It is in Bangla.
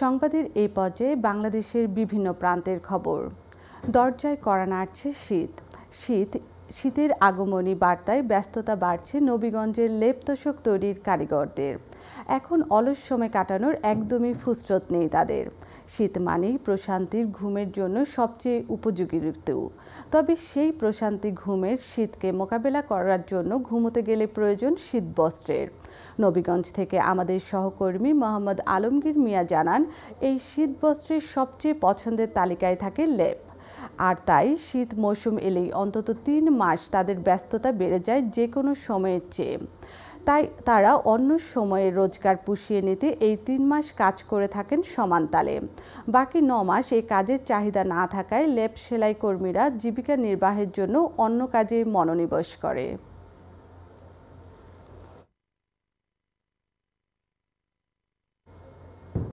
সংবাদের এই পর্যায়ে বাংলাদেশের বিভিন্ন প্রান্তের খবর দরজায় করা নাড়ছে শীত শীত শীতের আগমনী বার্তায় ব্যস্ততা বাড়ছে নবীগঞ্জের লেপতোষক তৈরির কারিগরদের এখন অলস সময় কাটানোর একদমই ফুসরত নেই তাদের শীত মানেই প্রশান্তির ঘুমের জন্য সবচেয়ে উপযোগী ঋতু তবে সেই প্রশান্তি ঘুমের শীতকে মোকাবেলা করার জন্য ঘুমোতে গেলে প্রয়োজন শীতবস্ত্রের নবীগঞ্জ থেকে আমাদের সহকর্মী মোহাম্মদ আলমগীর মিয়া জানান এই শীতবস্ত্রের সবচেয়ে পছন্দের তালিকায় থাকে লেপ আর তাই শীত মৌসুম এলেই অন্তত তিন মাস তাদের ব্যস্ততা বেড়ে যায় যে কোনো সময়ের চেয়ে তাই তারা অন্য সময়ে রোজগার পুষিয়ে নিতে এই তিন মাস কাজ করে থাকেন সমান তালে বাকি ন মাস এই কাজের চাহিদা না থাকায় লেপ সেলাই কর্মীরা জীবিকা নির্বাহের জন্য অন্য কাজে মনোনিবেশ করে